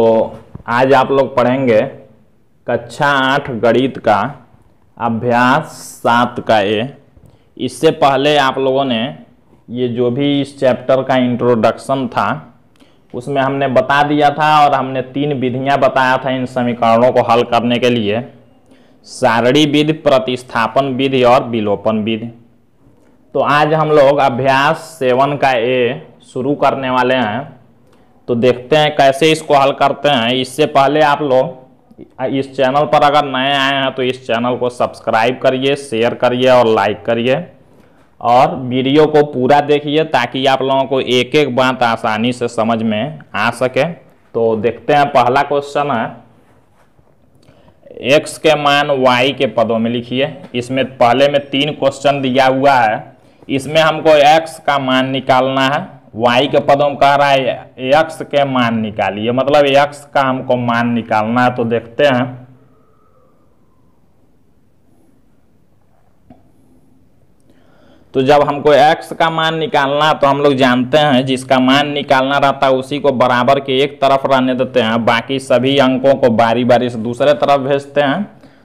तो आज आप लोग पढ़ेंगे कक्षा आठ गणित का अभ्यास सात का ए इससे पहले आप लोगों ने ये जो भी इस चैप्टर का इंट्रोडक्शन था उसमें हमने बता दिया था और हमने तीन विधियां बताया था इन समीकरणों को हल करने के लिए सारणी विधि प्रतिस्थापन विधि और विलोपन विधि तो आज हम लोग अभ्यास सेवन का ए शुरू करने वाले हैं तो देखते हैं कैसे इसको हल करते हैं इससे पहले आप लोग इस चैनल पर अगर नए आए हैं तो इस चैनल को सब्सक्राइब करिए शेयर करिए और लाइक करिए और वीडियो को पूरा देखिए ताकि आप लोगों को एक एक बात आसानी से समझ में आ सके तो देखते हैं पहला क्वेश्चन है एक्स के मान वाई के पदों में लिखिए इसमें पहले में तीन क्वेश्चन दिया हुआ है इसमें हमको एक्स का मान निकालना है वाई के पदों में कह रहा है एक्स के मान निकालिए मतलब एक्स का हमको मान निकालना है तो देखते हैं तो जब हमको x का मान निकालना तो हम लोग जानते हैं जिसका मान निकालना रहता है उसी को बराबर के एक तरफ रहने देते हैं बाकी सभी अंकों को बारी बारी से दूसरे तरफ भेजते हैं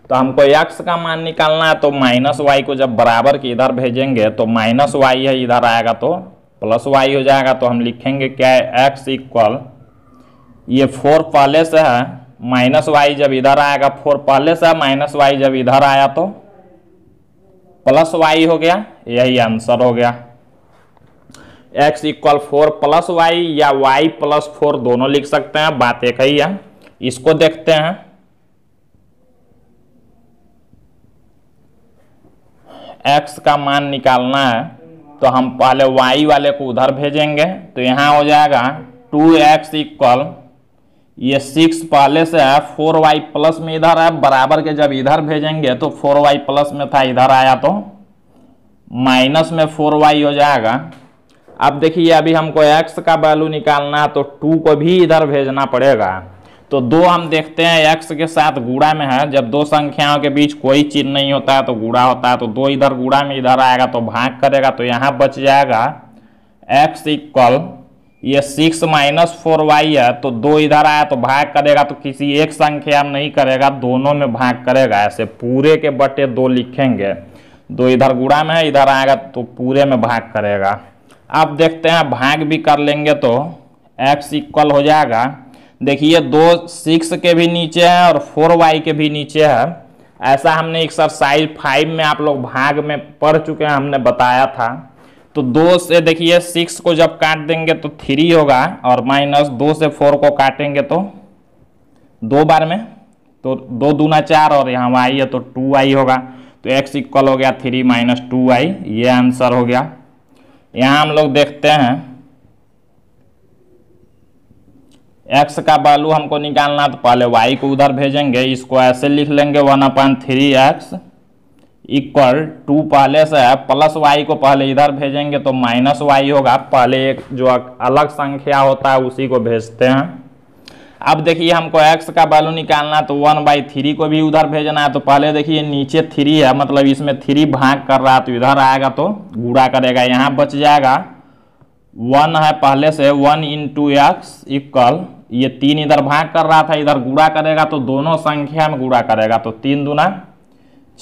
तो हमको x का मान निकालना है तो माइनस वाई को जब बराबर के इधर भेजेंगे तो माइनस वाई है इधर आएगा तो प्लस वाई हो जाएगा तो हम लिखेंगे क्या है एक्स इक्वल ये फोर पहले से है माइनस वाई जब इधर आएगा फोर पहले से है माइनस वाई जब इधर आया तो प्लस वाई हो गया यही आंसर हो गया x equal four plus y या वाई प्लस फोर दोनों लिख सकते हैं बात एक ही है इसको देखते हैं एक्स का मान निकालना है तो हम पहले y वाले को उधर भेजेंगे तो यहाँ हो जाएगा टू एक्स इक्वल ये सिक्स पहले से है फोर वाई प्लस में इधर है बराबर के जब इधर भेजेंगे तो फोर वाई प्लस में था इधर आया तो माइनस में फोर वाई हो जाएगा अब देखिए अभी हमको एक्स का वैल्यू निकालना तो टू को भी इधर भेजना पड़ेगा तो दो हम देखते हैं एक्स के साथ गुड़ा में है जब दो संख्याओं के बीच कोई चिन्ह नहीं होता है तो गुड़ा होता है तो दो इधर गुड़ा में इधर आएगा तो भाग करेगा तो यहाँ बच जाएगा एक्स इक्वल ये सिक्स माइनस फोर वाई है तो दो इधर आया तो भाग करेगा तो किसी एक संख्या में नहीं करेगा दोनों में भाग करेगा ऐसे पूरे के बटे दो लिखेंगे दो इधर गुड़ा में है इधर आएगा तो पूरे में भाग करेगा अब देखते हैं भाग भी कर लेंगे तो एक्स इक्वल हो जाएगा देखिए दो सिक्स के भी नीचे है और फोर वाई के भी नीचे है ऐसा हमने एक्सरसाइज फाइव में आप लोग भाग में पढ़ चुके हैं हमने बताया था तो दो से देखिए सिक्स को जब काट देंगे तो थ्री होगा और माइनस दो से फोर को काटेंगे तो दो बार में तो दो दूना चार और यहाँ वाई है तो टू वाई होगा तो एक्स इक्वल हो गया थ्री माइनस टू वाई ये आंसर हो गया यहाँ हम लोग देखते हैं एक्स का वैल्यू हमको निकालना तो पहले वाई को उधर भेजेंगे इसको ऐसे लिख लेंगे one upon three x equal two पहले से है प्लस वाई को पहले इधर भेजेंगे तो माइनस वाई होगा पहले एक जो अलग संख्या होता है उसी को भेजते हैं अब देखिए हमको एक्स का वैल्यू निकालना तो वन बाई थ्री को भी उधर भेजना है तो पहले देखिए नीचे थ्री है मतलब इसमें थ्री भाग कर रहा है तो इधर आएगा तो गुड़ा करेगा यहाँ बच जाएगा वन है पहले से वन इंटू एक्स इक्वल ये तीन इधर भाग कर रहा था इधर गुड़ा करेगा तो दोनों संख्या में गुड़ा करेगा तो तीन दूना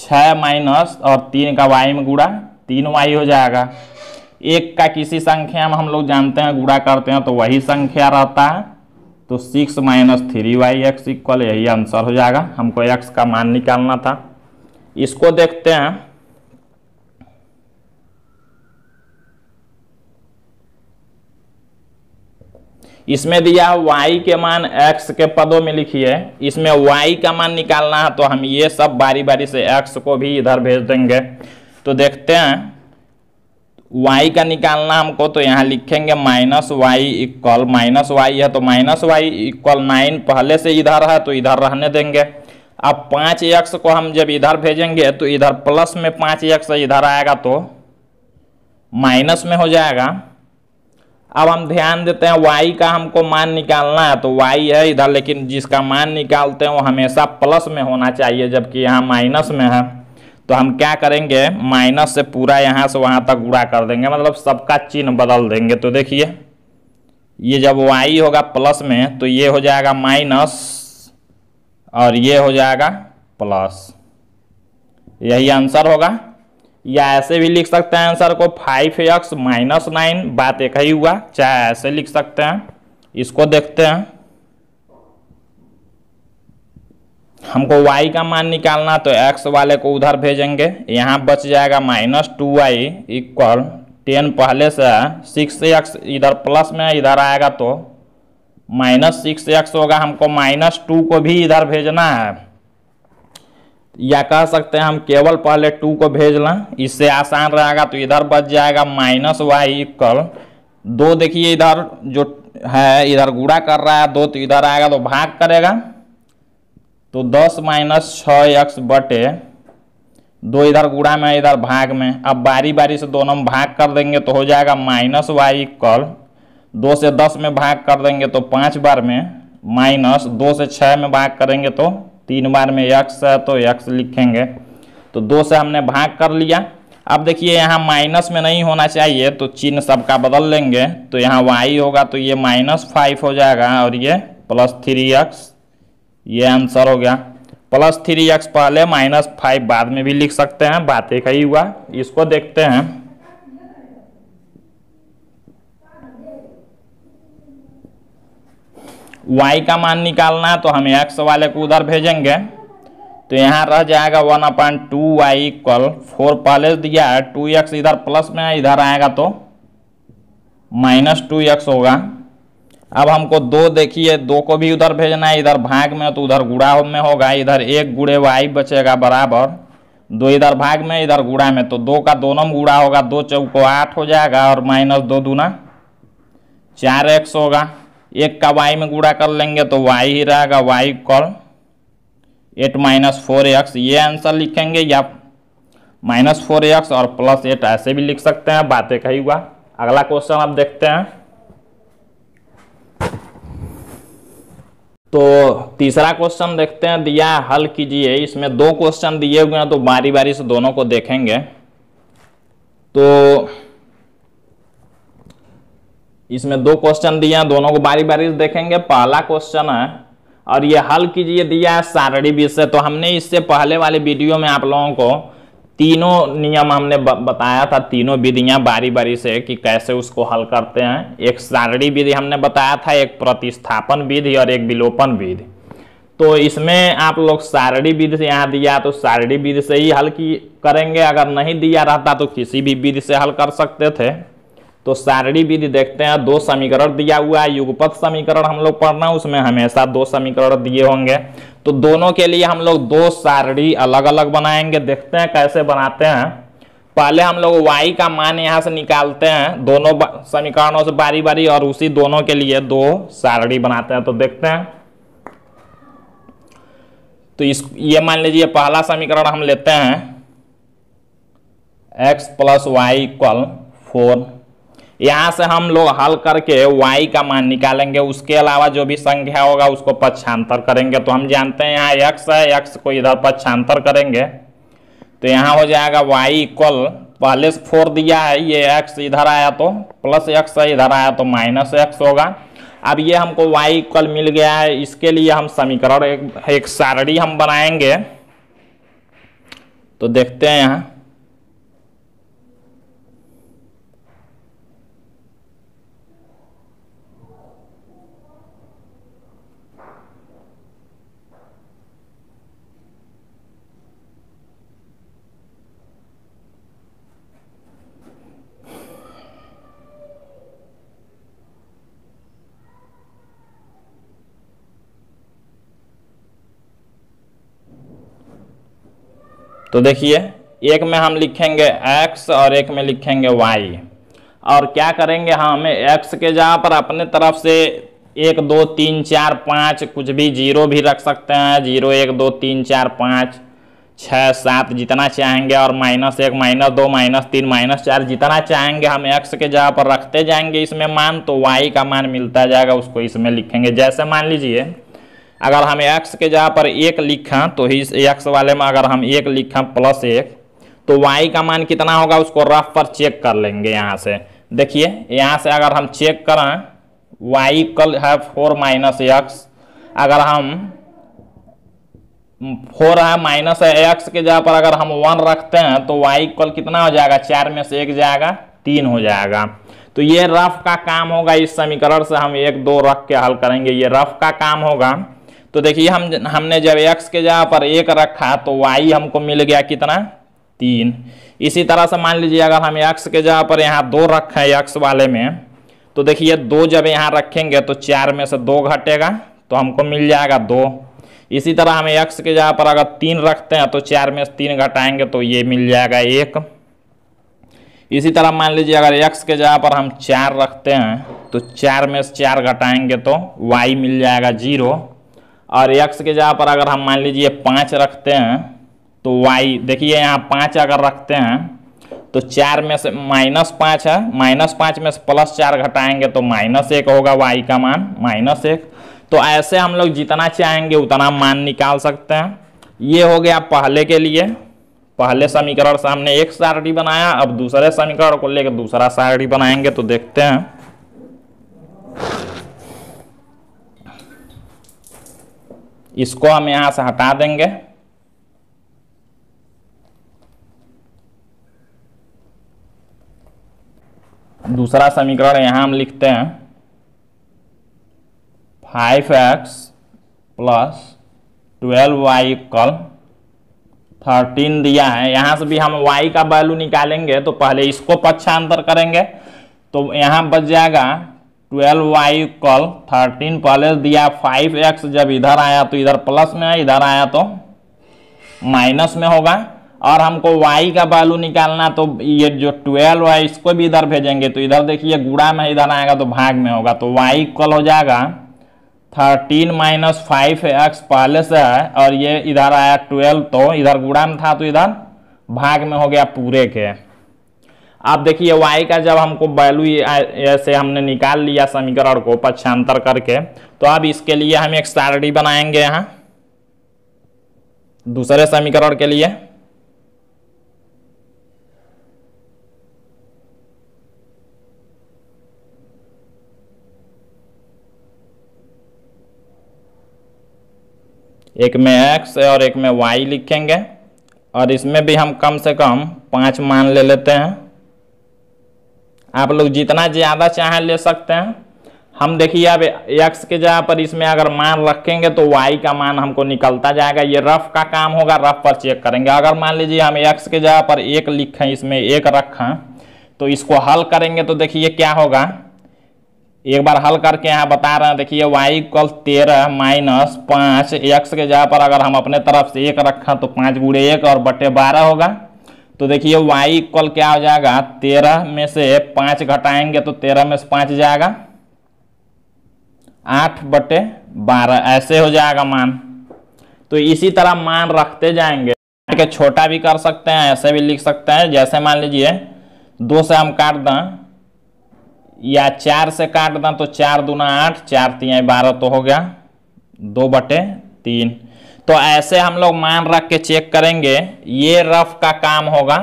छः माइनस और तीन का वाई में गुड़ा तीन वाई हो जाएगा एक का किसी संख्या में हम लोग जानते हैं गुड़ा करते हैं तो वही संख्या रहता है तो six minus three y x equal यही आंसर हो जाएगा हमको एक्स का मान निकालना था इसको देखते हैं इसमें दिया है वाई के मान एक्स के पदों में लिखिए इसमें वाई का मान निकालना है तो हम ये सब बारी बारी से एक्स को भी इधर भेज देंगे तो देखते हैं वाई का निकालना हमको तो यहाँ लिखेंगे minus y equal minus y है तो माइनस वाई इक्वल नाइन पहले से इधर है तो इधर रहने देंगे अब पाँच एक्स को हम जब इधर भेजेंगे तो इधर प्लस में पाँच एक्स इधर आएगा तो माइनस में हो जाएगा अब हम ध्यान देते हैं y का हमको मान निकालना है तो y है इधर लेकिन जिसका मान निकालते हैं वो हमेशा प्लस में होना चाहिए जबकि यहाँ माइनस में है तो हम क्या करेंगे माइनस से पूरा यहाँ से वहाँ तक गुड़ा कर देंगे मतलब सबका चिन्ह बदल देंगे तो देखिए ये जब y होगा प्लस में तो ये हो जाएगा माइनस और ये हो जाएगा प्लस यही आंसर होगा या ऐसे भी लिख सकते हैं आंसर को फाइव एक्स माइनस नाइन बात एक ही हुआ चाहे ऐसे लिख सकते हैं इसको देखते हैं हमको y का मान निकालना तो x वाले को उधर भेजेंगे यहाँ बच जाएगा minus two y equal ten पहले से सिक्स एक्स इधर प्लस में इधर आएगा तो माइनस सिक्स एक्स होगा हमको माइनस टू को भी इधर भेजना है या कह सकते हैं हम केवल पहले टू को भेज लें इससे आसान रहेगा तो इधर बच जाएगा माइनस वाई इक्वल दो देखिए इधर जो है इधर गुड़ा कर रहा है दो तो इधर आएगा तो भाग करेगा तो दस माइनस छः एक्स बटे दो इधर गुड़ा में इधर भाग में अब बारी बारी से दोनों में भाग कर देंगे तो हो जाएगा माइनस वाई इक्वल दो से दस में भाग कर देंगे तो पाँच बार में माइनस दो से छः में भाग करेंगे तो तीन बार में यक्स है तो यक्स लिखेंगे तो दो से हमने भाग कर लिया अब देखिए यहाँ माइनस में नहीं होना चाहिए तो चिन्ह सबका बदल लेंगे तो यहाँ वाई होगा तो ये माइनस फाइव हो जाएगा और ये प्लस थ्री एक्स ये आंसर हो गया प्लस थ्री एक्स पहले माइनस फाइव बाद में भी लिख सकते हैं बात एक ही हुआ इसको देखते हैं y का मान निकालना है तो हम x वाले को उधर भेजेंगे तो यहाँ रह जाएगा one upon two y equal four पहले दिया है टू एक्स इधर प्लस में है इधर आएगा तो माइनस टू एक्स होगा अब हमको दो देखिए दो को भी उधर भेजना है इधर भाग में तो उधर गुड़ा में होगा इधर एक गुड़े वाई बचेगा बराबर दो इधर भाग में इधर गुड़ा में तो दो का दोनों में गुड़ा होगा दो चौको आठ हो जाएगा और माइनस दो दूना चार एक्स होगा एक का वाई में गुड़ा कर लेंगे तो वाई ही रहेगा y equal eight minus four x ये आंसर लिखेंगे या माइनस फोर एक्स और प्लस एट ऐसे भी लिख सकते हैं बातें कही हुआ अगला क्वेश्चन आप देखते हैं तो तीसरा क्वेश्चन देखते हैं दिया हल कीजिए इसमें दो क्वेश्चन दिए हुए हैं तो बारी बारी से दोनों को देखेंगे तो इसमें दो क्वेश्चन दिए हैं दोनों को बारी बारी से देखेंगे पहला क्वेश्चन है और ये हल कीजिए दिया है सारणी विषय से तो हमने इससे पहले वाले वीडियो में आप लोगों को तीनों नियम हमने बताया था तीनों विधियां बारी बारी से कि कैसे उसको हल करते हैं एक सारणी विधि हमने बताया था एक प्रतिस्थापन विधि और एक विलोपन विधि तो इसमें आप लोग सारणी विधि से यहाँ दिया तो सारणी विधि से ही हल की करेंगे अगर नहीं दिया रहता तो किसी भी विधि से हल कर सकते थे तो सारणी विधि देखते हैं दो समीकरण दिया हुआ है युगपथ समीकरण हम लोग पढ़ना है उसमें हमेशा दो समीकरण दिए होंगे तो दोनों के लिए हम लोग दो सारणी अलग अलग बनाएंगे देखते हैं कैसे बनाते हैं पहले हम लोग y का मान यहाँ से निकालते हैं दोनों समीकरणों से बारी बारी और उसी दोनों के लिए दो सारणी बनाते हैं तो देखते हैं तो इस ये मान लीजिए पहला समीकरण हम लेते हैं x plus y equal four यहाँ से हम लोग हल करके y का मान निकालेंगे उसके अलावा जो भी संख्या होगा उसको पक्षांतर करेंगे तो हम जानते हैं यहाँ x है x को इधर पक्षांतर करेंगे तो यहाँ हो जाएगा y इक्वल पहले से फोर दिया है ये x इधर आया तो प्लस एक्स है इधर आया तो माइनस एक्स होगा अब ये हमको y इक्वल मिल गया है इसके लिए हम समीकरण एक, एक सारणी हम बनाएंगे तो देखते हैं यहाँ तो देखिए एक में हम लिखेंगे x और एक में लिखेंगे y और क्या करेंगे हाँ हमें एक्स के जहाँ पर अपने तरफ से एक दो तीन चार पाँच कुछ भी जीरो भी रख सकते हैं जीरो एक दो तीन चार पाँच छः सात जितना चाहेंगे और माइनस एक माइनस दो माइनस तीन माइनस चार जितना चाहेंगे हम एक्स के जगह पर रखते जाएंगे इसमें मान तो वाई का मान मिलता जाएगा उसको इसमें लिखेंगे जैसे मान लीजिए अगर हम एक्स के जगह पर एक लिखा तो इस एक्स वाले में अगर हम एक लिखा प्लस एक तो वाई का मान कितना होगा उसको रफ पर चेक कर लेंगे यहाँ से देखिए यहाँ से अगर हम चेक करें वाई कल है फोर माइनस एक्स अगर हम फोर है माइनस है एक्स के जगह पर अगर हम वन रखते हैं तो वाई कल कितना हो जाएगा चार में से एक जाएगा तीन हो जाएगा तो ये रफ का काम होगा इस समीकरण से हम एक दो रख के हल करेंगे ये रफ का काम होगा तो देखिए हम हमने जब x के जगह पर एक रखा तो y हमको मिल गया कितना तीन इसी तरह से मान लीजिए अगर हम x के जगह पर यहाँ दो रखें x वाले में तो देखिए दो जब यहाँ रखेंगे तो चार में से दो घटेगा तो हमको मिल जाएगा दो इसी तरह हम x के जगह पर अगर तीन रखते हैं तो चार में से तीन घटाएंगे तो ये मिल जाएगा एक इसी तरह मान लीजिए अगर x के जगह पर हम चार रखते हैं तो चार में से चार घटाएंगे तो y मिल जाएगा जीरो और यक्स के जगह पर अगर हम मान लीजिए पाँच रखते हैं तो वाई देखिए यहाँ पाँच अगर रखते हैं तो चार में से माइनस पाँच है माइनस पाँच में से प्लस चार घटाएंगे तो माइनस एक होगा वाई का मान माइनस एक तो ऐसे हम लोग जितना चाहेंगे उतना मान निकाल सकते हैं ये हो गया पहले के लिए पहले समीकरण से हमने एक सारणी बनाया अब दूसरे समीकरण को लेकर दूसरा सारणी बनाएंगे तो देखते हैं इसको हम यहाँ से हटा देंगे दूसरा समीकरण यहाँ हम लिखते हैं five x plus twelve y equal thirteen दिया है यहां से भी हम वाई का वैल्यू निकालेंगे तो पहले इसको पक्षांतर करेंगे तो यहाँ बच जाएगा ट्वेल्व वाई इक्वल थर्टीन पहले दिया फाइव एक्स जब इधर आया तो इधर प्लस में है इधर आया तो माइनस में होगा और हमको y का वैल्यू निकालना तो ये जो ट्वेल्व है इसको भी इधर भेजेंगे तो इधर देखिए गुड़ा में इधर आएगा तो भाग में होगा तो y इक्वल हो जाएगा 13 माइनस फाइव एक्स पहले से है और ये इधर आया 12 तो इधर गुड़ा में था तो इधर भाग में हो गया पूरे के आप देखिए वाई का जब हमको वैल्यू से हमने निकाल लिया समीकरण को पक्षांतर करके तो अब इसके लिए हम एक सारणी बनाएंगे यहाँ दूसरे समीकरण के लिए एक में x और एक में y लिखेंगे और इसमें भी हम कम से कम पांच मान ले लेते हैं आप लोग जितना ज़्यादा चाहें ले सकते हैं हम देखिए अब एक्स के जगह पर इसमें अगर मान रखेंगे तो वाई का मान हमको निकलता जाएगा ये रफ का काम होगा रफ पर चेक करेंगे अगर मान लीजिए हम एक्स के जगह पर एक लिखें इसमें एक रखें तो इसको हल करेंगे तो देखिए क्या होगा एक बार हल करके यहाँ बता रहे हैं देखिए वाई कल तेरह माइनस पाँच एक्स के जगह पर अगर हम अपने तरफ से एक रखें तो पाँच बूढ़े एक और बटे बारह होगा तो देखिए y इक्वल क्या हो जाएगा तेरह में से पांच घटाएंगे तो तेरह में से पांच जाएगा आठ बटे बारह ऐसे हो जाएगा मान तो इसी तरह मान रखते जाएंगे के छोटा भी कर सकते हैं ऐसे भी लिख सकते हैं जैसे मान लीजिए दो से हम काट दें या चार से काट दें तो चार दूना आठ चार तीन बारह तो हो गया दो बटे तीन तो ऐसे हम लोग मान रख के चेक करेंगे ये रफ का काम होगा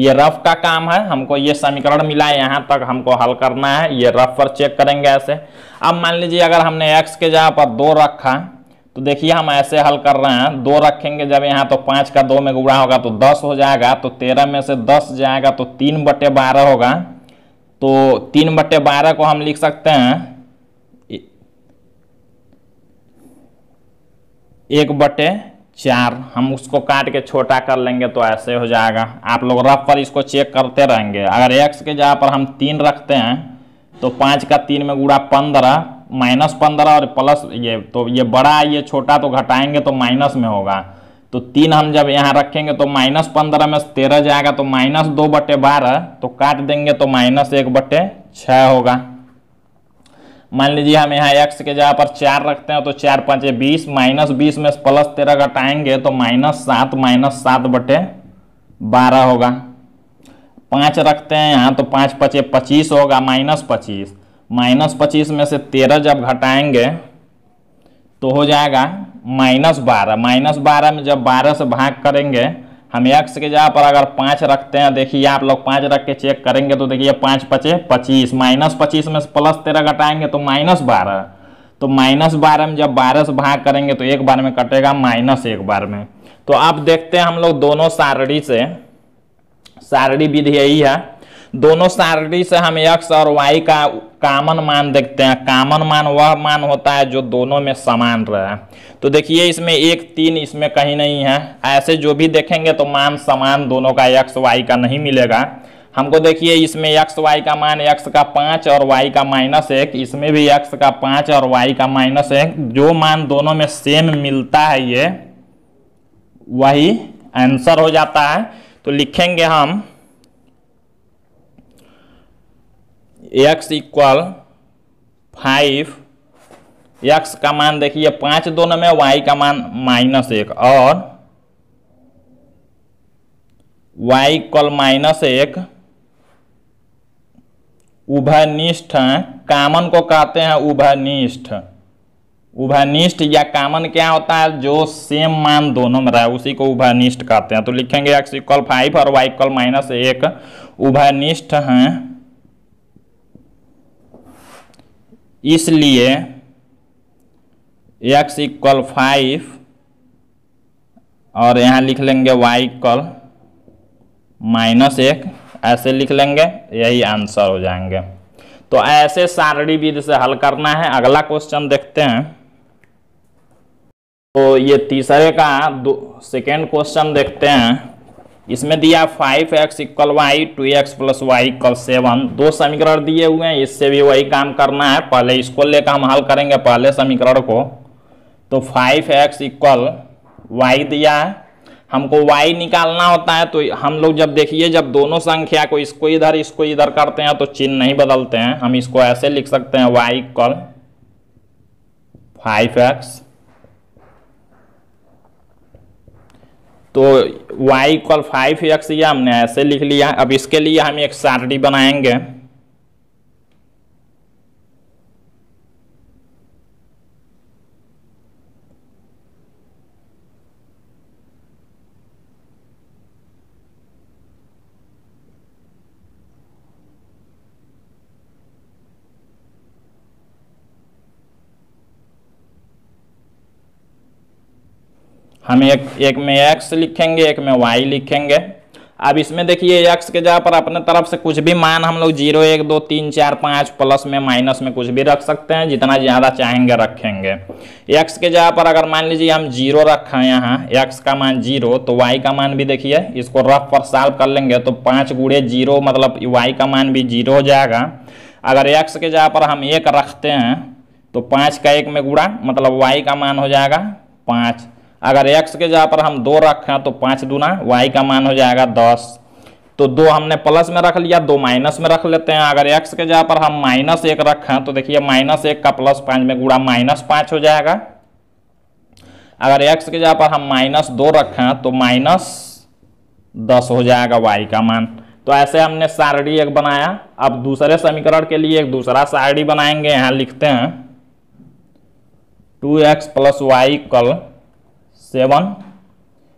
ये रफ का काम है हमको ये समीकरण मिला है यहाँ तक हमको हल करना है ये रफ पर चेक करेंगे ऐसे अब मान लीजिए अगर हमने एक्स के जगह पर दो रखा तो देखिए हम ऐसे हल कर रहे हैं दो रखेंगे जब यहाँ तो पाँच का दो में गुड़ा होगा तो दस हो जाएगा तो तेरह में से दस जाएगा तो तीन बटे बारह होगा तो तीन बटे बारह को हम लिख सकते हैं एक बटे चार हम उसको काट के छोटा कर लेंगे तो ऐसे हो जाएगा आप लोग रफ पर इसको चेक करते रहेंगे अगर एक्स के जगह पर हम तीन रखते हैं तो पाँच का तीन में गुड़ा पंद्रह माइनस पंद्रह और प्लस ये तो ये बड़ा ये छोटा तो घटाएंगे तो माइनस में होगा तो तीन हम जब यहाँ रखेंगे तो माइनस पंद्रह में तेरह जाएगा तो माइनस दो बटे बारह तो काट देंगे तो माइनस एक बटे छः होगा मान लीजिए हम यहाँ एक्स के जगह पर चार रखते हैं तो चार पाँच बीस माइनस बीस में प्लस तेरह घटाएंगे तो माइनस सात माइनस सात बटे बारह होगा पाँच रखते हैं यहाँ तो पाँच पचे पच्चीस होगा माइनस पच्चीस माइनस पच्चीस में से तेरह जब घटाएंगे तो हो जाएगा माइनस बारह माइनस बारह में जब बारह से भाग करेंगे हम एक्स के जहाँ पर अगर पाँच रखते हैं देखिए आप लोग पाँच रख के चेक करेंगे तो देखिए पाँच पचे पच्चीस माइनस पच्चीस में प्लस तेरह घटाएंगे तो माइनस बारह तो माइनस बारह में जब बारह से भाग करेंगे तो एक बार में कटेगा माइनस एक बार में तो आप देखते हैं हम लोग दोनों सारणी से सारणी विधि यही है दोनों सारणी से हम एक्स और वाई का कामन मान देखते हैं कामन मान वह मान होता है जो दोनों में समान रहे तो देखिए इसमें एक तीन इसमें कहीं नहीं है ऐसे जो भी देखेंगे तो मान समान दोनों का एक्स वाई का नहीं मिलेगा हमको देखिए इसमें एक्स वाई का मान एक्स का पाँच और वाई का माइनस एक इसमें भी एक्स का पाँच और वाई का माइनस एक जो मान दोनों में सेम मिलता है ये वही आंसर हो जाता है तो लिखेंगे हम एक्स इक्वल फाइव एक्स का मान देखिए पाँच दोनों में वाई का मान माइनस एक और वाई इक्वल माइनस एक उभयनिष्ठ कामन को कहते हैं उभयनिष्ठ उभयनिष्ठ या कामन क्या होता है जो सेम मान दोनों में रहा है उसी को उभयनिष्ठ कहते हैं तो लिखेंगे एक्स इक्वल फाइव और वाई इक्वल माइनस एक उभयनिष्ठ हैं इसलिए x इक्वल फाइव और यहाँ लिख लेंगे y इक्वल माइनस एक ऐसे लिख लेंगे यही आंसर हो जाएंगे तो ऐसे सारणी विधि से हल करना है अगला क्वेश्चन देखते हैं तो ये तीसरे का दो सेकेंड क्वेश्चन देखते हैं इसमें दिया five x equal y two x plus y equal seven दो समीकरण दिए हुए हैं इससे भी वही काम करना है पहले इसको लेकर हम हल करेंगे पहले समीकरण को तो फाइव एक्स इक्वल वाई दिया है हमको वाई निकालना होता है तो हम लोग जब देखिए जब दोनों संख्या को इसको इधर इसको इधर करते हैं तो चिन्ह नहीं बदलते हैं हम इसको ऐसे लिख सकते हैं वाई इक्वल फाइव एक्स तो y इक्वल फाइव एक्स ये हमने ऐसे लिख लिया अब इसके लिए हम एक सारणी बनाएंगे हम एक एक में एक्स लिखेंगे एक में वाई लिखेंगे अब इसमें देखिए एक्स के जगह पर अपने तरफ से कुछ भी मान हम लोग जीरो एक दो तीन चार पाँच प्लस में माइनस में कुछ भी रख सकते हैं जितना ज़्यादा चाहेंगे रखेंगे एक्स के जगह पर अगर मान लीजिए हम जीरो रखा है यहाँ एक्स का मान जीरो तो वाई का मान भी देखिए इसको रफ पर साल्व कर लेंगे तो पाँच गुड़े जीरो मतलब वाई का मान भी जीरो हो जाएगा अगर एक्स के जगह पर हम एक रखते हैं तो पाँच का एक में गुड़ा मतलब वाई का मान हो जाएगा पाँच अगर एक्स के जगह पर हम दो रखें तो पाँच दूना वाई का मान हो जाएगा दस तो दो हमने प्लस में रख लिया दो माइनस में रख लेते हैं अगर एक्स के जगह पर हम माइनस एक रखें तो देखिए माइनस एक का प्लस पाँच में गुड़ा माइनस पाँच हो जाएगा अगर एक्स के जगह पर हम माइनस दो रखें तो माइनस दस हो जाएगा वाई का मान तो ऐसे हमने सारणी एक बनाया अब दूसरे समीकरण के लिए एक दूसरा सारणी बनाएंगे यहाँ लिखते हैं two x plus y equal seven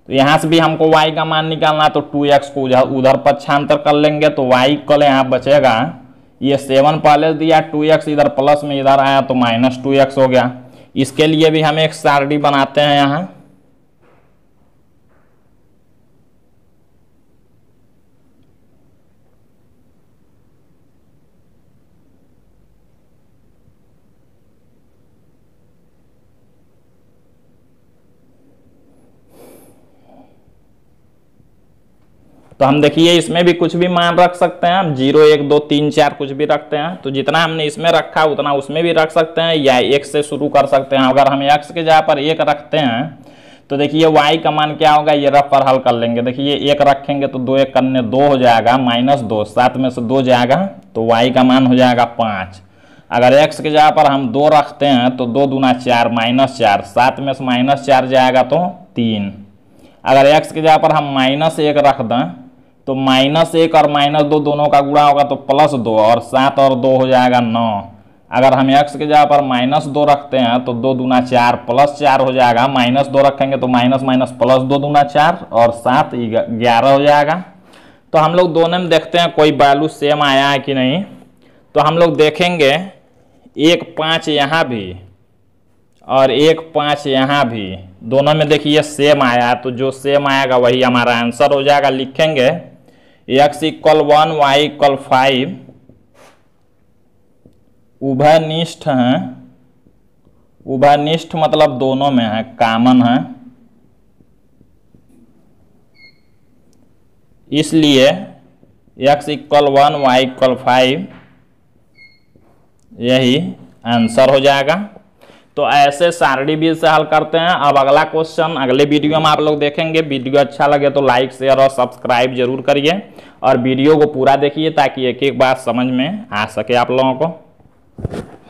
तो यहाँ से भी हमको y का मान निकालना है तो 2x को उधर उधर पक्षांतर कर लेंगे तो y कल यहाँ बचेगा ये सेवन पहले दिया 2x इधर प्लस में इधर आया तो माइनस टू हो गया इसके लिए भी हम एक सारणी बनाते हैं यहाँ तो हम देखिए इसमें भी कुछ भी मान रख सकते हैं हम जीरो एक दो तीन चार कुछ भी रखते हैं तो जितना हमने इसमें रखा उतना उसमें भी रख सकते हैं या एक से शुरू कर सकते हैं अगर हम एक्स के जगह पर एक रखते हैं तो देखिए y का मान क्या होगा ये रफ पर हल कर लेंगे देखिए एक रखेंगे तो दो एक करने दो हो जाएगा माइनस दो सात में से दो जाएगा तो y का मान हो जाएगा पाँच अगर x के जगह पर हम दो रखते हैं तो दो दूना चार माइनस चार सात में से माइनस चार जाएगा तो तीन अगर x के जगह पर हम माइनस एक रख दें तो माइनस एक और माइनस दो दोनों का गुणा होगा तो प्लस दो और सात और दो हो जाएगा नौ अगर हम एक्स के जगह पर माइनस दो रखते हैं तो दो दूना चार प्लस चार हो जाएगा माइनस दो रखेंगे तो माइनस माइनस प्लस दो दूना चार और सात ग्यारह हो जाएगा तो हम लोग दोनों में देखते हैं कोई वैल्यू सेम आया है कि नहीं तो हम लोग देखेंगे एक पाँच यहाँ भी और एक पाँच यहाँ भी दोनों में देखिए सेम आया तो जो सेम आएगा वही हमारा आंसर हो जाएगा लिखेंगे x equal one y equal five उभयनिष्ठ हैं उभयनिष्ठ मतलब दोनों में है कामन है इसलिए x equal one y equal five यही आंसर हो जाएगा तो ऐसे सारणी बीज से हल करते हैं अब अगला क्वेश्चन अगले वीडियो में आप लोग देखेंगे वीडियो अच्छा लगे तो लाइक शेयर और सब्सक्राइब जरूर करिए और वीडियो को पूरा देखिए ताकि एक एक बात समझ में आ सके आप लोगों को